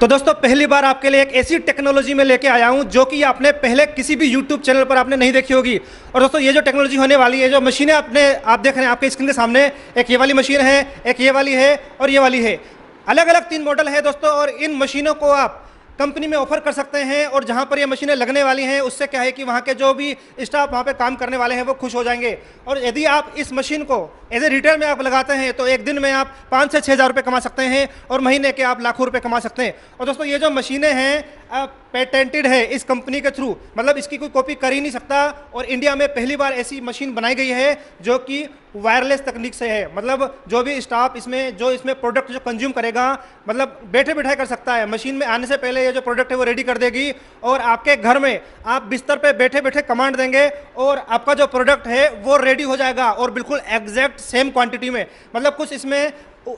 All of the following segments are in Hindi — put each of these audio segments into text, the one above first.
तो दोस्तों पहली बार आपके लिए एक ऐसी टेक्नोलॉजी में लेके आया हूँ जो कि आपने पहले किसी भी यूट्यूब चैनल पर आपने नहीं देखी होगी और दोस्तों ये जो टेक्नोलॉजी होने वाली है जो मशीनें आपने आप देख रहे हैं आपके स्क्रीन के सामने एक ये वाली मशीन है एक ये वाली है और ये वाली है अलग अलग तीन मॉडल है दोस्तों और इन मशीनों को आप कंपनी में ऑफर कर सकते हैं और जहाँ पर ये मशीनें लगने वाली हैं उससे क्या है कि वहाँ के जो भी स्टाफ वहाँ पे काम करने वाले हैं वो खुश हो जाएंगे और यदि आप इस मशीन को एज ए रिटेल में आप लगाते हैं तो एक दिन में आप पाँच से छः हज़ार रुपये कमा सकते हैं और महीने के आप लाखों रुपये कमा सकते हैं और दोस्तों ये जो मशीनें हैं पेटेंटेड है इस कंपनी के थ्रू मतलब इसकी कोई कॉपी कर ही नहीं सकता और इंडिया में पहली बार ऐसी मशीन बनाई गई है जो कि वायरलेस तकनीक से है मतलब जो भी स्टाफ इसमें जो इसमें प्रोडक्ट जो कंज्यूम करेगा मतलब बैठे बैठे कर सकता है मशीन में आने से पहले ये जो प्रोडक्ट है वो रेडी कर देगी और आपके घर में आप बिस्तर पे बैठे बैठे कमांड देंगे और आपका जो प्रोडक्ट है वो रेडी हो जाएगा और बिल्कुल एग्जैक्ट सेम क्वान्टिटी में मतलब कुछ इसमें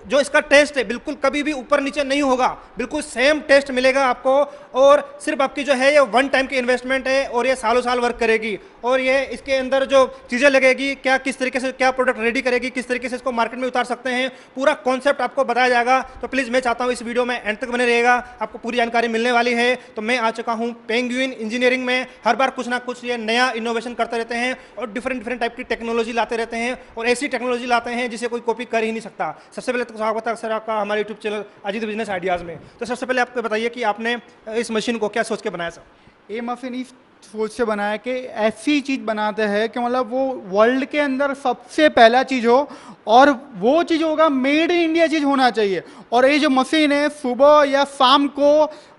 जो इसका टेस्ट है बिल्कुल कभी भी ऊपर नीचे नहीं होगा बिल्कुल सेम टेस्ट मिलेगा आपको और सिर्फ आपकी जो है ये वन टाइम की इन्वेस्टमेंट है और ये सालों साल वर्क करेगी और ये इसके अंदर जो चीज़ें लगेगी क्या किस तरीके से क्या प्रोडक्ट रेडी करेगी किस तरीके से इसको मार्केट में उतार सकते हैं पूरा कॉन्सेप्ट आपको बताया जाएगा तो प्लीज़ मैं चाहता हूँ इस वीडियो में एंड तक बने रहेगा आपको पूरी जानकारी मिलने वाली है तो मैं आ चुका हूँ पेंग्यून इंजीनियरिंग में हर बार कुछ ना कुछ ये नया इनोवेशन करते रहते हैं और डिफरेंट डिफरेंट टाइप की टेक्नोलॉजी लाते रहते हैं और ऐसी टेक्नोलॉजी लाते हैं जिसे कोई कॉपी कर ही नहीं सकता सबसे पहले तो स्वागत है सर आपका हमारे YouTube channel Ajit business ideas में तो सबसे पहले आपको बताइए कि आपने इस मशीन को क्या सोच के बनाया सर ये मशीन इस सोच से बनाया कि ऐसी चीज़ बनाते हैं कि मतलब वो वर्ल्ड के अंदर सबसे पहला चीज़ हो और वो चीज़ होगा मेड इन इंडिया चीज़ होना चाहिए और ये जो मशीन है सुबह या शाम को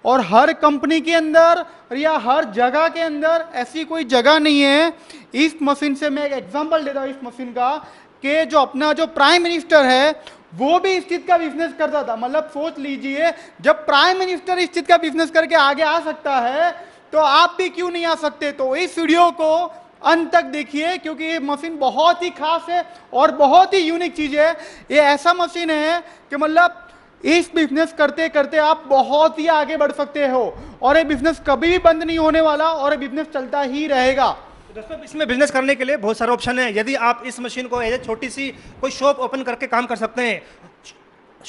और हर कंपनी के अंदर या हर जगह के अंदर ऐसी कोई जगह नहीं है इस मशीन से मैं एक एग्जांपल देता हूँ इस मशीन का कि जो अपना जो प्राइम मिनिस्टर है वो भी इस चीज का बिजनेस करता था मतलब सोच लीजिए जब प्राइम मिनिस्टर इस चीज का बिजनेस करके आगे आ सकता है तो आप भी क्यों नहीं आ सकते तो इस वीडियो को अंत तक देखिए क्योंकि ये मशीन बहुत ही खास है और बहुत ही यूनिक चीज़ है ये ऐसा मशीन है कि मतलब इस बिजनेस करते करते आप बहुत ही आगे बढ़ सकते हो और ये बिजनेस कभी भी बंद नहीं होने वाला और ये बिजनेस चलता ही रहेगा तो दोस्तों इसमें बिजनेस करने के लिए बहुत सारे ऑप्शन हैं यदि आप इस मशीन को एज ए छोटी सी कोई शॉप ओपन करके काम कर सकते हैं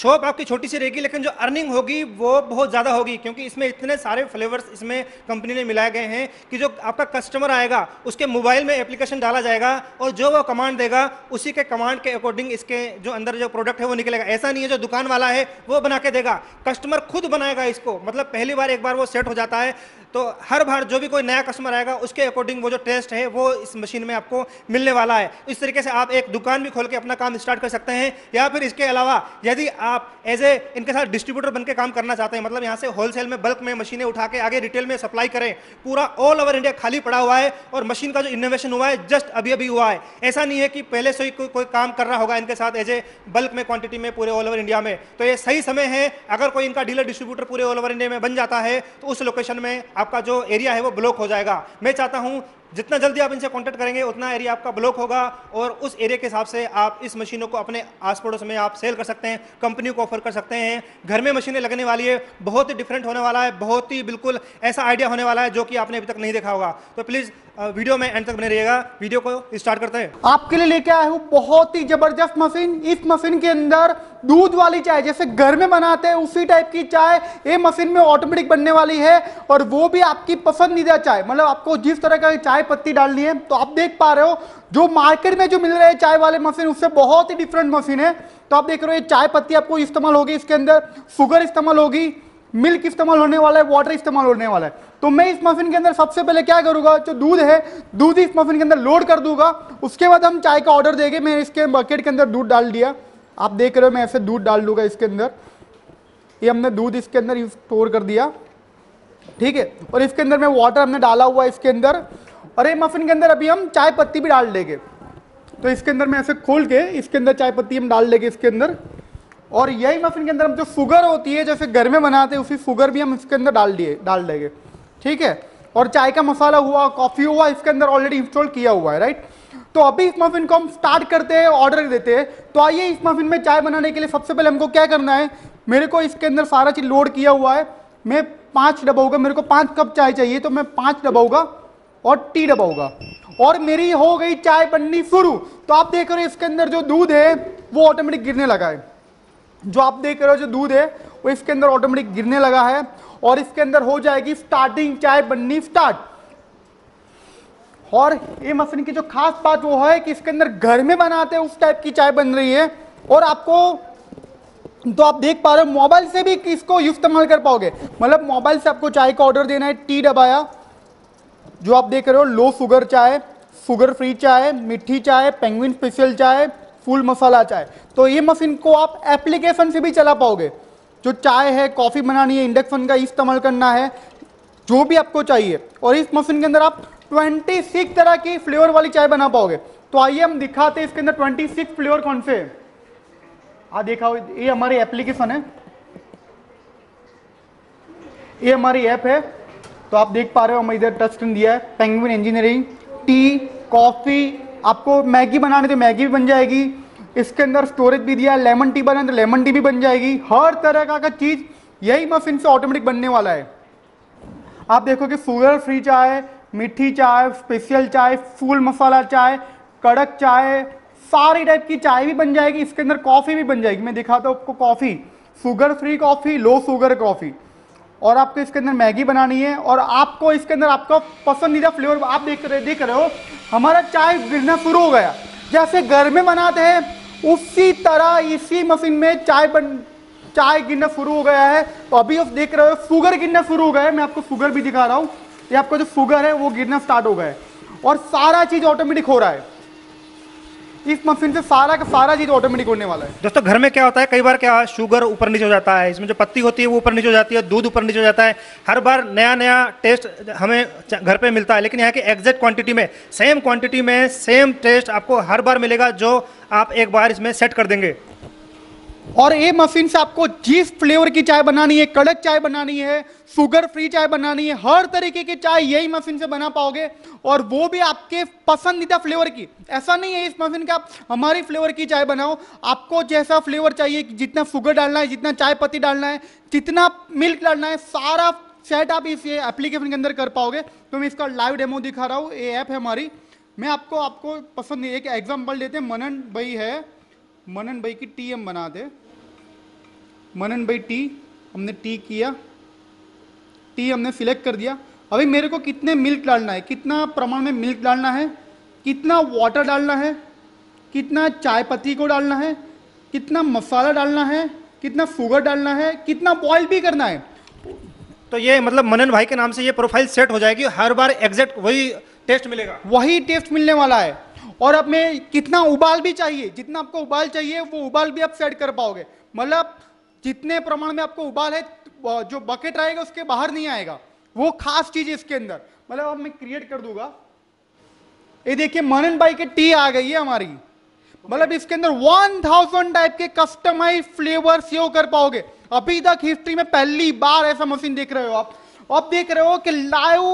शॉप आपकी छोटी सी रहेगी लेकिन जो अर्निंग होगी वो बहुत ज़्यादा होगी क्योंकि इसमें इतने सारे फ्लेवर्स इसमें कंपनी ने मिलाए गए हैं कि जो आपका कस्टमर आएगा उसके मोबाइल में एप्लीकेशन डाला जाएगा और जो वो कमांड देगा उसी के कमांड के अकॉर्डिंग इसके जो अंदर जो प्रोडक्ट है वो निकलेगा ऐसा नहीं है जो दुकान वाला है वो बना के देगा कस्टमर खुद बनाएगा इसको मतलब पहली बार एक बार वो सेट हो जाता है तो हर बार जो भी कोई नया कस्टमर आएगा उसके अकॉर्डिंग वो जो टेस्ट है वो इस मशीन में आपको मिलने वाला है इस तरीके से आप एक दुकान भी खोल के अपना काम स्टार्ट कर सकते हैं या फिर इसके अलावा यदि आप एज ए इनके साथ डिस्ट्रीब्यूटर बनकर काम करना चाहते हैं मतलब यहाँ से होलसेल में बल्क में मशीनें उठा के आगे रिटेल में सप्लाई करें पूरा ऑल ओवर इंडिया खाली पड़ा हुआ है और मशीन का जो इनोवेशन हुआ है जस्ट अभी अभी हुआ है ऐसा नहीं है कि पहले से ही कोई कोई काम कर रहा होगा इनके साथ एज ए बल्क में क्वांटिटी में पूरे ऑल ओवर इंडिया में तो ये सही समय है अगर कोई इनका डीलर डिस्ट्रीब्यूटर पूरे ऑल ओवर इंडिया में बन जाता है तो उस लोकेशन में आपका जो एरिया है वो ब्लॉक हो जाएगा मैं चाहता हूँ जितना जल्दी आप इनसे कॉन्टेक्ट करेंगे उतना एरिया आपका ब्लॉक होगा और उस एरिया के हिसाब से आप इस मशीनों को अपने आस पड़ोस में आप सेल कर सकते हैं कंपनी को ऑफर कर सकते हैं घर में मशीनें लगने वाली है बहुत ही डिफरेंट होने वाला है बहुत ही बिल्कुल ऐसा आइडिया होने वाला है जो कि आपने अभी तक नहीं देखा होगा तो प्लीज़ वीडियो में एंड तक बने रहिएगा वीडियो को स्टार्ट करते हैं आपके लिए लेके आया हूँ बहुत ही ज़बरदस्त मशीन इस मशीन के अंदर दूध वाली चाय जैसे घर में बनाते हैं उसी टाइप की चाय ये मशीन में ऑटोमेटिक बनने वाली है और वो भी आपकी पसंदीदा चाय मतलब आपको जिस तरह का चाय पत्ती डालनी है तो आप देख पा रहे हो जो मार्केट में जो मिल रहे हैं चाय वाले मशीन उससे बहुत ही डिफरेंट मशीन है तो आप देख रहे हो ये चाय पत्ती आपको इस्तेमाल होगी इसके अंदर शुगर इस्तेमाल होगी मिल्क इस्तेमाल होने वाला है वाटर इस्तेमाल होने वाला है तो मैं इस मशीन के अंदर सबसे पहले क्या करूंगा जो दूध है दूध इस मशीन के अंदर लोड कर दूंगा उसके बाद हम चाय का ऑर्डर देंगे मैं इसके बकेट के अंदर दूध डाल दिया आप देख रहे हो मैं ऐसे दूध डाल दूंगा इसके अंदर ये हमने दूध इसके अंदर स्टोर कर दिया ठीक है और इसके अंदर में वाटर हमने डाला हुआ है इसके अंदर और ये मफिन के अंदर अभी हम चाय पत्ती भी डाल देंगे तो इसके अंदर में ऐसे खोल के इसके अंदर चाय पत्ती हम डाल देंगे इसके अंदर और यही मफिन के अंदर हम जो शुगर होती है जैसे घर में बनाते हैं उसी शुगर भी हम इसके अंदर डाल दिए डाल देंगे ठीक है और चाय का मसाला हुआ कॉफ़ी हुआ इसके अंदर ऑलरेडी इंस्टॉल किया हुआ है राइट तो अभी इस मफिन को हम स्टार्ट करते हैं ऑर्डर देते हैं तो आइए इस मफिन में चाय बनाने के लिए सबसे पहले हमको क्या करना है मेरे को इसके अंदर सारा चीज़ लोड किया हुआ है मैं पाँच डबाऊंगा मेरे को पाँच कप चाय चाहिए तो मैं पाँच डबाऊंगा और टी डबाऊगा और मेरी हो गई चाय बननी शुरू तो आप देख रहे हो इसके अंदर जो दूध है वो ऑटोमेटिक गिरने लगा है जो आप देख रहे हो जो दूध है वो इसके अंदर ऑटोमेटिक गिरने लगा है और इसके अंदर हो जाएगी स्टार्टिंग चाय बननी स्टार्ट और ये मशीन की जो खास बात वो है कि इसके अंदर घर में बनाते हैं उस टाइप की चाय बन रही है और आपको तो आप देख पा रहे हो मोबाइल से भी इसको इस्तेमाल कर पाओगे मतलब मोबाइल से आपको चाय का ऑर्डर देना है टी डबाया जो आप देख रहे हो लो शुगर चाय शुगर फ्री चाय मीठी चाय पेंगुइन स्पेशल चाय फुल मसाला चाय तो ये मशीन को आप एप्लीकेशन से भी चला पाओगे जो चाय है कॉफ़ी बनानी है इंडक्शन का इस्तेमाल करना है जो भी आपको चाहिए और इस मशीन के अंदर आप ट्वेंटी तरह की फ्लेवर वाली चाय बना पाओगे तो आइए हम दिखाते हैं इसके अंदर ट्वेंटी सिक्स फ्लेवर कौन से है हाँ देखा ये हमारी एप्लीकेशन है ये हमारी ऐप है तो आप देख पा रहे हो हम इधर टच स्क्रीन दिया है पेंगुइन इंजीनियरिंग टी कॉफ़ी आपको मैगी बनाने तो मैगी भी बन जाएगी इसके अंदर स्टोरेज भी दिया है लेमन टी बनाने तो लेमन टी भी बन जाएगी हर तरह का, का चीज़ यही मशीन से ऑटोमेटिक बनने वाला है आप देखो कि शुगर फ्री चाय मीठी चाय स्पेशल चाय फूल मसाला चाय कड़क चाय सारी टाइप की चाय भी बन जाएगी इसके अंदर कॉफ़ी भी बन जाएगी मैं दिखाता हूँ आपको coffee sugar free coffee low sugar coffee और आपको इसके अंदर मैगी बनानी है और आपको इसके अंदर आपका पसंदीदा फ्लेवर आप देख रहे देख रहे हो हमारा चाय गिरना शुरू हो गया जैसे घर में बनाते हैं उसी तरह इसी मशीन में चाय बन चाय गिरना शुरू हो गया है तो अभी आप देख रहे हो शुगर गिरना शुरू हो गया है मैं आपको शुगर भी दिखा रहा हूँ ये आपका जो शुगर है वो गिरना स्टार्ट हो गया है और सारा चीज ऑटोमेटिक हो रहा है इस मशीन से सारा का सारा चीज ऑटोमेटिक होने वाला है दोस्तों घर में क्या होता है कई बार क्या शुगर ऊपर नीचे हो जाता है इसमें जो पत्ती होती है वो ऊपर नीचे हो जाती है दूध ऊपर नीचे हो जाता है हर बार नया नया टेस्ट हमें घर पे मिलता है लेकिन यहाँ के एग्जैक्ट क्वांटिटी में सेम क्वांटिटी में सेम टेस्ट आपको हर बार मिलेगा जो आप एक बार इसमें सेट कर देंगे और ये मशीन से आपको जिस फ्लेवर की चाय बनानी है कड़क चाय बनानी है शुगर फ्री चाय बनानी है हर तरीके की चाय यही मशीन से बना पाओगे और वो भी आपके पसंदीदा फ्लेवर की ऐसा नहीं है इस मशीन का आप हमारी फ्लेवर की चाय बनाओ आपको जैसा फ्लेवर चाहिए जितना शुगर डालना है जितना चाय पत्ती डालना है जितना मिल्क डालना है सारा सेट आप इस एप्लीकेशन के अंदर कर पाओगे तो मैं इसका लाइव डेमो दिखा रहा हूँ ये ऐप है हमारी मैं आपको आपको पसंद एक एग्जाम्पल देते हैं मनन भाई है मनन भाई की टी हम बना दे मनन भाई टी हमने टी किया टी हमने सिलेक्ट कर दिया अभी मेरे को कितने मिल्क डालना है कितना प्रमाण में मिल्क डालना है कितना वाटर डालना है कितना चाय पत्ती को डालना है कितना मसाला डालना है कितना शुगर डालना है कितना बॉयल भी करना है तो ये मतलब मनन भाई के नाम से ये प्रोफाइल सेट हो जाएगी हर बार एग्जैक्ट वही टेस्ट मिलेगा वही टेस्ट मिलने वाला है और अब में कितना उबाल भी चाहिए जितना आपको उबाल चाहिए वो उबाल भी आप सेट कर पाओगे मतलब जितने प्रमाण में आपको उबाल है जो बकेट आएगा उसके बाहर नहीं आएगा वो खास चीज है इसके अंदर मतलब अब मैं क्रिएट कर दूंगा ये देखिए मनन भाई की टी आ गई है हमारी मतलब इसके अंदर 1000 टाइप के कस्टमाइज फ्लेवर सेव कर पाओगे अभी तक हिस्ट्री में पहली बार ऐसा मशीन देख रहे हो आप अब देख रहे हो कि लाइव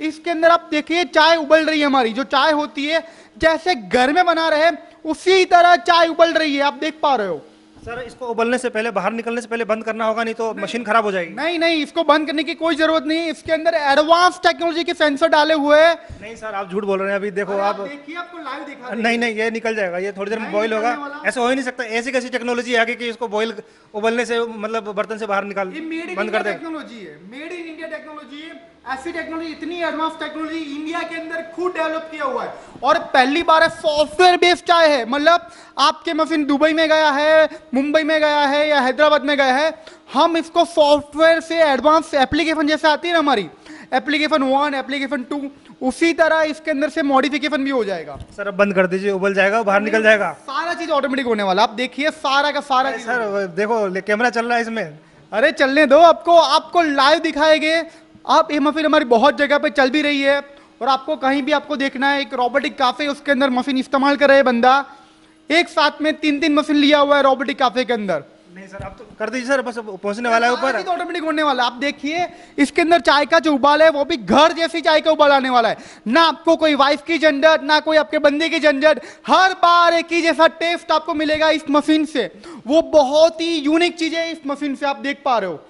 इसके अंदर आप देखिए चाय उबल रही है हमारी जो चाय होती है जैसे घर में बना रहे उसी तरह चाय उबल रही है आप देख पा रहे हो सर इसको उबलने से पहले बाहर निकलने से पहले बंद करना होगा नहीं तो मशीन खराब हो जाएगी नहीं नहीं इसको बंद करने की कोई जरूरत नहीं है इसके अंदर एडवांस टेक्नोलॉजी के सेंसर डाले हुए हैं नहीं सर आप झूठ बोल रहे हैं अभी देखो आप देखिए आपको लाइव दिखा नहीं नहीं ये निकल जाएगा ये थोड़ी देर में बॉइल होगा ऐसा हो ही नहीं सकता ऐसी कैसी टेक्नोलॉजी आगे की इसको बॉइल उबलने से मतलब बर्तन से बाहर निकाल बंद कर दे टेक्नोलॉजी है मेड इन इंडिया टेक्नोलॉजी ऐसी टेक्नोलॉजी इतनी एडवांस टेक्नोलॉजी इंडिया के अंदर खुद डेवलप किया हुआ है और पहली बार सॉफ्टवेयर बेस्ड आए है मतलब आपके मशीन दुबई में गया है मुंबई में गया है या हैदराबाद में गया है हम इसको सॉफ्टवेयर से एडवांस एप्लीकेशन जैसे आती है ना हमारी एप्लीकेशन वन एप्लीकेशन टू उसी तरह इसके अंदर से मॉडिफिकेशन भी हो जाएगा सर अब बंद कर दीजिए उबल जाएगा बाहर निकल जाएगा सारा चीज ऑटोमेटिक होने वाला आप देखिए सारा का सारा सर देखो कैमरा चल रहा है इसमें अरे चलने दो आपको आपको लाइव दिखाएंगे आप ये मफिन हमारी बहुत जगह पे चल भी रही है और आपको कहीं भी आपको देखना है एक रोबोटिक काफ़े उसके अंदर मशीन इस्तेमाल कर रहे हैं बंदा एक साथ में तीन तीन मशीन लिया हुआ है रोबोटिक काफ़े के अंदर नहीं सर आप तो कर दीजिए सर बस पहुंचने वाला है हाँ, ऊपर ऑटोमेटिक तो होने वाला आप देखिए इसके अंदर चाय का जो उबाल है वो भी घर जैसी चाय का उबाल आने वाला है ना आपको कोई वाइफ की झंझट ना कोई आपके बंदे की झंझट हर बार एक ही जैसा टेस्ट आपको मिलेगा इस मशीन से वो बहुत ही यूनिक चीज है इस मशीन से आप देख पा रहे हो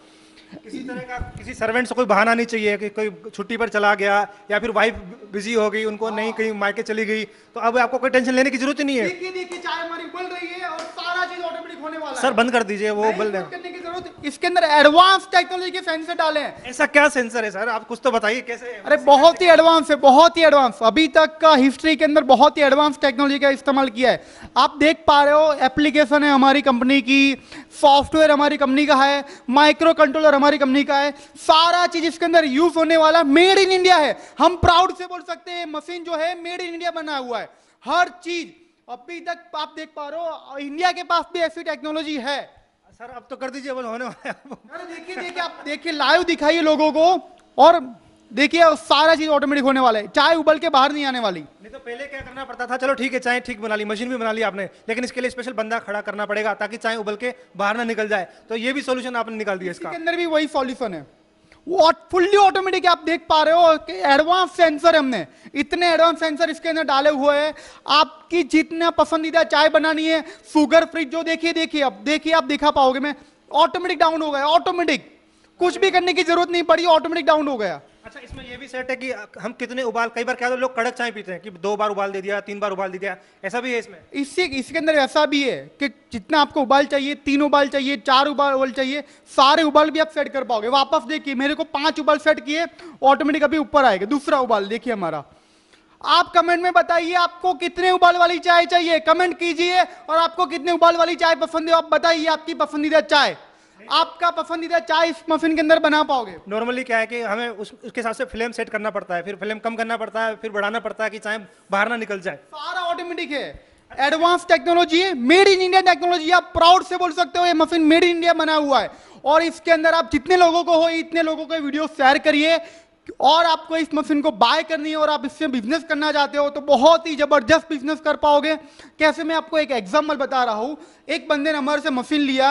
किसी तरह का किसी सर्वेंट से कोई बहाना नहीं चाहिए कि कोई छुट्टी पर चला गया या फिर वाइफ बिजी हो गई उनको नहीं कहीं मायके चली गई तो अब आपको कोई टेंशन लेने की जरूरत ही नहीं है चाय हमारी बल रही है और सारा चीज ऑटोमेटिक होने वाला सर बंद कर दीजिए वो बल वो इसके अंदर एडवांस टेक्नोलॉजी के सेंसर डाले हैं ऐसा क्या सेंसर है सर आप कुछ तो बताइए कैसे अरे बहुत ही एडवांस है बहुत ही एडवांस अभी तक का हिस्ट्री के अंदर बहुत ही एडवांस टेक्नोलॉजी का इस्तेमाल किया है आप देख पा रहे हो एप्लीकेशन है हमारी कंपनी की सॉफ्टवेयर हमारी कंपनी का है माइक्रो कंट्रोलर हमारी कंपनी का है सारा चीज इसके अंदर यूज होने वाला मेड इन इंडिया है हम प्राउड से बोल सकते हैं मशीन जो है मेड इन इंडिया बना हुआ है हर चीज अभी तक आप देख पा रहे हो इंडिया के पास भी ऐसी टेक्नोलॉजी है सर अब तो कर दीजिए बोल होने वाला है देखिए देखिए आप देखिए लाइव दिखाइए लोगों को और देखिए सारा चीज ऑटोमेटिक होने वाला है चाय उबल के बाहर नहीं आने वाली नहीं तो पहले क्या करना पड़ता था चलो ठीक है चाय ठीक बना ली मशीन भी बना ली आपने लेकिन इसके लिए स्पेशल बंदा खड़ा करना पड़ेगा ताकि चाय उबल के बाहर ना निकल जाए तो ये भी सोल्यूशन आपने निकाल दिया इसका अंदर भी वही सोल्यूशन है वो फुल्ली ऑटोमेटिक आप देख पा रहे हो कि एडवांस सेंसर हमने इतने एडवांस सेंसर इसके अंदर डाले हुए हैं आपकी जितना पसंदीदा चाय बनानी है शुगर फ्री जो देखिए देखिए आप देखिए आप दिखा पाओगे मैं ऑटोमेटिक डाउन हो गया ऑटोमेटिक कुछ भी करने की जरूरत नहीं पड़ी ऑटोमेटिक डाउन हो गया अच्छा इसमें ये भी सेट है कि हम कितने उबाल कई बार क्या लोग कड़क चाय पीते हैं कि दो बार उबाल दे दिया तीन बार उबाल दे दिया ऐसा भी है इसमें इससे इसके अंदर ऐसा भी है कि जितना आपको उबाल चाहिए तीन उबाल चाहिए चार उबाल उबाल चाहिए सारे उबाल भी आप सेट कर पाओगे वापस देखिए मेरे को पांच उबाल सेट किए ऑटोमेटिक अभी ऊपर आएगा दूसरा उबाल देखिए हमारा आप कमेंट में बताइए आपको कितने उबाल वाली चाय चाहिए कमेंट कीजिए और आपको कितने उबाल वाली चाय पसंद है आप बताइए आपकी पसंदीदा चाय आपका पसंदीदा चाय इस मफिन के अंदर बना पाओगे नॉर्मली क्या है कि हमें उस, उसके हिसाब से फ्लेम सेट करना पड़ता है फिर फ्लेम कम करना पड़ता है फिर बढ़ाना पड़ता है कि चाय बाहर ना निकल जाए सारा ऑटोमेटिक है एडवांस टेक्नोलॉजी है मेड इन इंडिया टेक्नोलॉजी आप प्राउड से बोल सकते हो ये मफिन मेड इन इंडिया बना हुआ है और इसके अंदर आप जितने लोगों को हो इतने लोगों को वीडियो शेयर करिए और आपको इस मशीन को बाय करनी है और आप इससे बिजनेस करना चाहते हो तो बहुत ही जबरदस्त बिजनेस कर पाओगे कैसे मैं आपको एक एग्जाम्पल बता रहा हूँ एक बंदे ने हमारे से मशीन लिया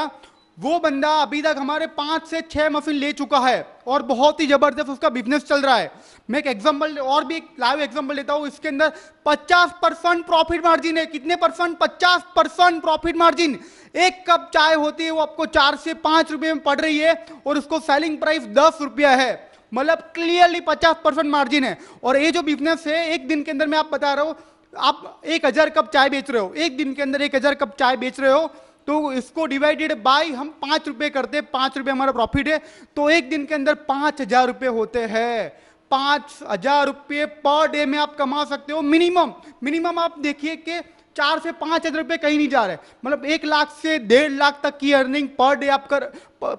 वो बंदा अभी तक हमारे पांच से छह मफिन ले चुका है और बहुत ही ज़बरदस्त उसका बिजनेस चल रहा है मैं एक एग्जाम्पल और भी एक लाइव एग्जाम्पल देता हूँ इसके अंदर 50 परसेंट प्रॉफिट मार्जिन है कितने परसेंट 50 परसेंट प्रॉफिट मार्जिन एक कप चाय होती है वो आपको चार से पांच रुपये में पड़ रही है और उसको सेलिंग प्राइस दस रुपया है मतलब क्लियरली पचास परसेंट मार्जिन है और ये जो बिजनेस है एक दिन के अंदर मैं आप बता रहा हूँ आप एक हज़ार कप चाय बेच रहे हो एक दिन के अंदर एक हज़ार कप चाय बेच रहे हो तो इसको डिवाइडेड बाय हम पांच रुपए करते पांच रुपए रुपये हमारा प्रॉफिट है तो एक दिन के अंदर पांच हज़ार रुपये होते हैं पांच हज़ार रुपये पर डे में आप कमा सकते हो मिनिमम मिनिमम आप देखिए कि चार से पांच हज़ार रुपये कहीं नहीं जा रहे मतलब एक लाख से डेढ़ लाख तक की अर्निंग पर डे आप कर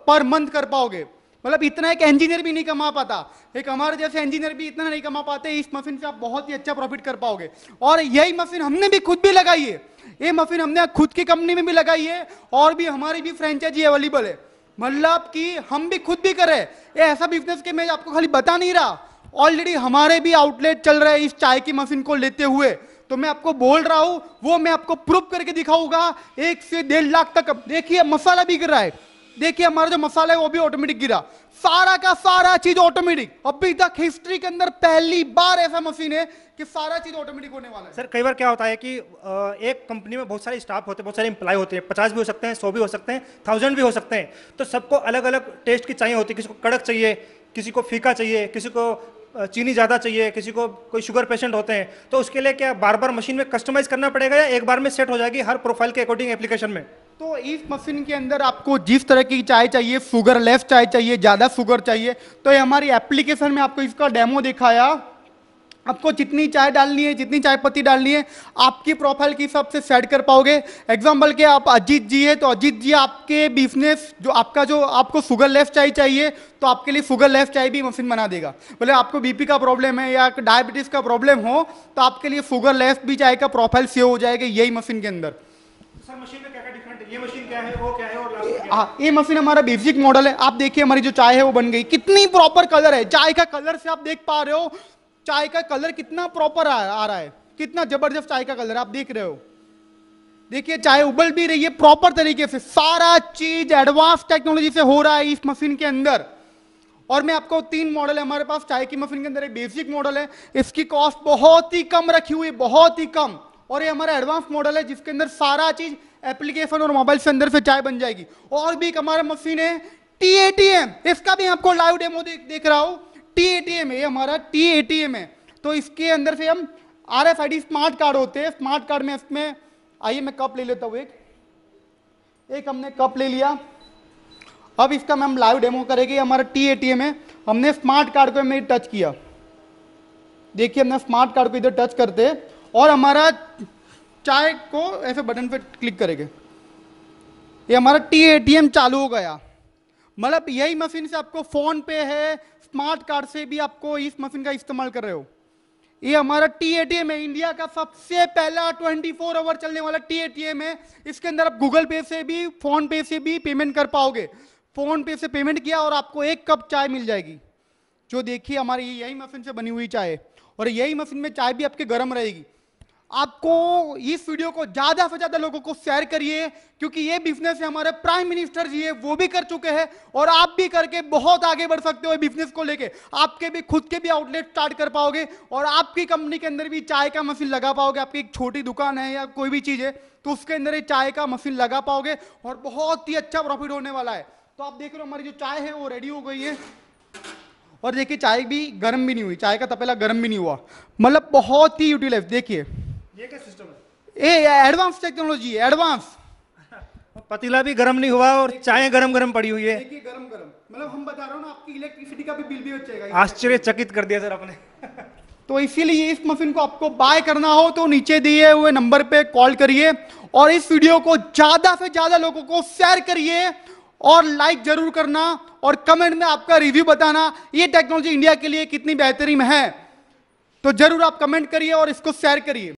पर मंथ कर पाओगे मतलब इतना एक इंजीनियर भी नहीं कमा पाता एक हमारे जैसे इंजीनियर भी इतना नहीं कमा पाते इस मशीन से आप बहुत ही अच्छा प्रॉफिट कर पाओगे और यही मशीन हमने भी खुद भी लगाई है ये मशीन हमने खुद की कंपनी में भी लगाई है और भी हमारी भी फ्रेंचाइजी अवेलेबल है मतलब कि हम भी खुद भी करें ये ऐसा बिजनेस के मैं आपको खाली बता नहीं रहा ऑलरेडी हमारे भी आउटलेट चल रहे इस चाय की मशीन को लेते हुए तो मैं आपको बोल रहा हूँ वो मैं आपको प्रूफ करके दिखाऊंगा एक से डेढ़ लाख तक देखिए मसाला भी रहा है देखिए हमारा जो मसाला है वो भी ऑटोमेटिक गिरा सारा का सारा चीज ऑटोमेटिक अभी तक हिस्ट्री के अंदर पहली बार ऐसा मशीन है कि सारा चीज ऑटोमेटिक होने वाला है सर कई बार क्या होता है कि एक कंपनी में बहुत सारे स्टाफ होते हैं बहुत सारे इंप्लाई होते हैं पचास भी हो सकते हैं सौ भी हो सकते हैं थाउजेंड भी हो सकते हैं तो सबको अलग अलग टेस्ट की चाहिए होती है किसी को कड़क चाहिए किसी को फीका चाहिए किसी को चीनी ज़्यादा चाहिए किसी को कोई शुगर पेशेंट होते हैं तो उसके लिए क्या बार बार मशीन में कस्टमाइज करना पड़ेगा या एक बार में सेट हो जाएगी हर प्रोफाइल के अकॉर्डिंग एप्लीकेशन में तो इस मशीन के अंदर आपको जिस तरह की चाय चाहिए शुगर लेस चाय चाहिए ज़्यादा शुगर चाहिए तो ये हमारी एप्लीकेशन में आपको इसका डेमो दिखाया आपको जितनी चाय डालनी है जितनी चाय पत्ती डालनी है आपकी प्रोफाइल के हिसाब से सेट कर पाओगे एग्जाम्पल के आप अजीत जी है तो अजीत जी आपके बिजनेस जो आपका जो आपको शुगर लेस चाय चाहिए तो आपके लिए शुगर लेस चाय भी मशीन बना देगा बोले आपको बीपी का प्रॉब्लम है या डायबिटीज़ का प्रॉब्लम हो तो आपके लिए शुगर लेस भी चाय का प्रोफाइल सेव हो जाएगा यही मशीन के अंदर हाँ, ये मशीन हमारा बेसिक मॉडल है आप देखिए हमारी जो चाय है वो बन गई कितनी प्रॉपर कलर है चाय का कलर से आप देख पा रहे हो चाय का कलर कितना प्रॉपर आ रहा है कितना जबरदस्त चाय का कलर आप देख रहे हो देखिए चाय उबल भी रही है प्रॉपर तरीके से सारा चीज एडवांस टेक्नोलॉजी से हो रहा है इस मशीन के अंदर और मैं आपको तीन मॉडल है हमारे पास चाय की मशीन के अंदर एक बेसिक मॉडल है इसकी कॉस्ट बहुत ही कम रखी हुई बहुत ही कम और ये हमारा एडवांस मॉडल है जिसके अंदर सारा चीज एप्लीकेशन और मोबाइल से अंदर से चाय बन जाएगी और भी एक हमारा मशीन है टी एटीएम इसका भी आपको लाइव डेमो दे, देख रहा हूँ टी एटीएम है ये हमारा टी एटीएम है तो इसके अंदर से हम R F I D smart card होते हैं स्मार्ट कार्ड में इसमें आइए मैं कप ले लेता हूँ एक एक हमने कप ले लिया अब इसका मैं हम लाइव डेमो करेंगे हमारा टी ए टी एम है हमने स्मार्ट कार्ड को हमें टच किया देखिए हमने स्मार्ट कार्ड को इधर टच करते हैं और हमारा चाय को ऐसे बटन पे क्लिक करेंगे ये हमारा टी एम चालू हो गया मतलब यही मशीन से आपको फ़ोन पे है स्मार्ट कार्ड से भी आपको इस मशीन का इस्तेमाल कर रहे हो ये हमारा टी एम है इंडिया का सबसे पहला 24 फोर आवर चलने वाला टी एम है इसके अंदर आप गूगल पे से भी फोन पे से भी पेमेंट कर पाओगे फोन पे से पेमेंट किया और आपको एक कप चाय मिल जाएगी जो देखिए हमारी यही मशीन से बनी हुई चाय और यही मशीन में चाय भी आपके गर्म रहेगी आपको इस वीडियो को ज्यादा से ज्यादा लोगों को शेयर करिए क्योंकि ये बिजनेस हमारे प्राइम मिनिस्टर जी है वो भी कर चुके हैं और आप भी करके बहुत आगे बढ़ सकते हो बिजनेस को लेके आपके भी खुद के भी आउटलेट स्टार्ट कर पाओगे और आपकी कंपनी के अंदर भी चाय का मशीन लगा पाओगे आपकी एक छोटी दुकान है या कोई भी चीज है तो उसके अंदर ये चाय का मशीन लगा पाओगे और बहुत ही अच्छा प्रॉफिट होने वाला है तो आप देख रहे हो हमारी जो चाय है वो रेडी हो गई है और देखिए चाय भी गर्म भी नहीं हुई चाय का तपेला गर्म भी नहीं हुआ मतलब बहुत ही यूटिलाइज देखिए ये क्या सिस्टम है ए एडवांस टेक्नोलॉजी एडवांस पतीला भी गर्म नहीं हुआ और चाय गरम गरम पड़ी हुई है गरम गरम मतलब हम बता रहे हो ना आपकी इलेक्ट्रिसिटी का भी बिल भी हो जाएगा आश्चर्य चकित कर दिया सर आपने तो इसीलिए इस मशीन को आपको बाय करना हो तो नीचे दिए हुए नंबर पे कॉल करिए और इस वीडियो को ज्यादा से ज्यादा लोगों को शेयर करिए और लाइक जरूर करना और कमेंट में आपका रिव्यू बताना ये टेक्नोलॉजी इंडिया के लिए कितनी बेहतरीन है तो जरूर आप कमेंट करिए और इसको शेयर करिए